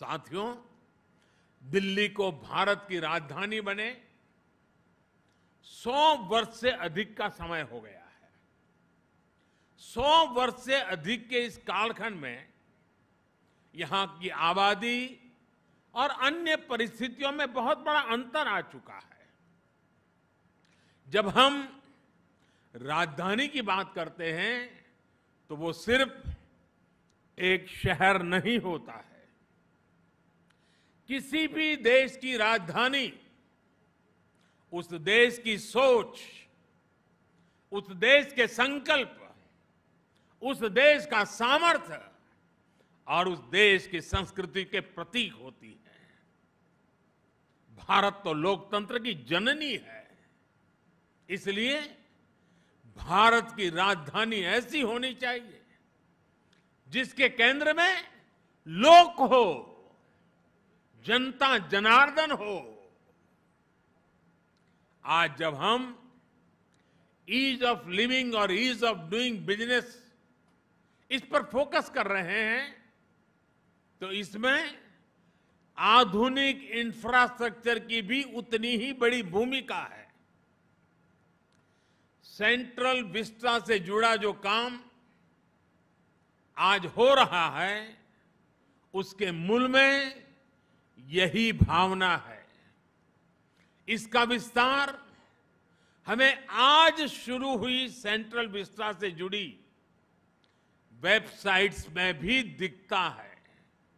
साथियों दिल्ली को भारत की राजधानी बने 100 वर्ष से अधिक का समय हो गया है 100 वर्ष से अधिक के इस कालखंड में यहां की आबादी और अन्य परिस्थितियों में बहुत बड़ा अंतर आ चुका है जब हम राजधानी की बात करते हैं तो वो सिर्फ एक शहर नहीं होता है किसी भी देश की राजधानी उस देश की सोच उस देश के संकल्प उस देश का सामर्थ्य और उस देश की संस्कृति के प्रतीक होती है भारत तो लोकतंत्र की जननी है इसलिए भारत की राजधानी ऐसी होनी चाहिए जिसके केंद्र में लोक हो जनता जनार्दन हो आज जब हम ईज ऑफ लिविंग और ईज ऑफ डूइंग बिजनेस इस पर फोकस कर रहे हैं तो इसमें आधुनिक इंफ्रास्ट्रक्चर की भी उतनी ही बड़ी भूमिका है सेंट्रल विस्टा से जुड़ा जो काम आज हो रहा है उसके मूल में यही भावना है इसका विस्तार हमें आज शुरू हुई सेंट्रल विस्तार से जुड़ी वेबसाइट्स में भी दिखता है